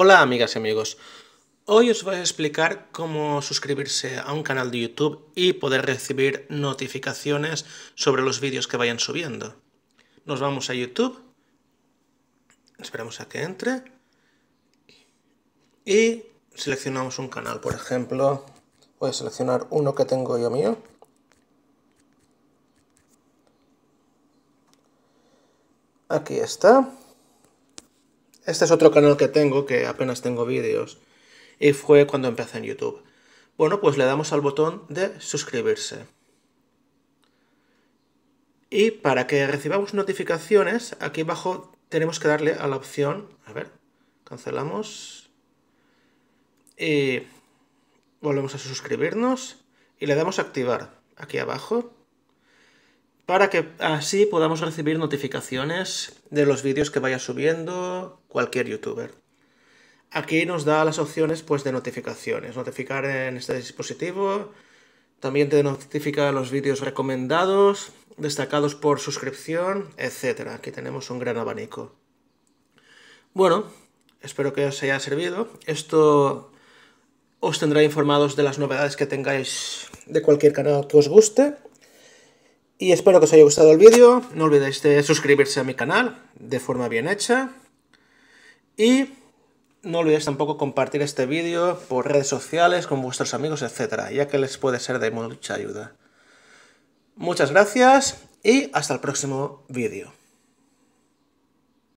Hola amigas y amigos, hoy os voy a explicar cómo suscribirse a un canal de YouTube y poder recibir notificaciones sobre los vídeos que vayan subiendo. Nos vamos a YouTube, esperamos a que entre y seleccionamos un canal, por ejemplo, voy a seleccionar uno que tengo yo mío. Aquí está. Este es otro canal que tengo, que apenas tengo vídeos, y fue cuando empecé en YouTube. Bueno, pues le damos al botón de suscribirse. Y para que recibamos notificaciones, aquí abajo tenemos que darle a la opción, a ver, cancelamos, y volvemos a suscribirnos, y le damos a activar, aquí abajo, para que así podamos recibir notificaciones de los vídeos que vaya subiendo cualquier youtuber. Aquí nos da las opciones pues, de notificaciones, notificar en este dispositivo, también te notifica los vídeos recomendados, destacados por suscripción, etc. Aquí tenemos un gran abanico. Bueno, espero que os haya servido. Esto os tendrá informados de las novedades que tengáis de cualquier canal que os guste y espero que os haya gustado el vídeo. No olvidéis de suscribirse a mi canal de forma bien hecha. Y no olvidéis tampoco compartir este vídeo por redes sociales con vuestros amigos, etcétera, ya que les puede ser de mucha ayuda. Muchas gracias y hasta el próximo vídeo.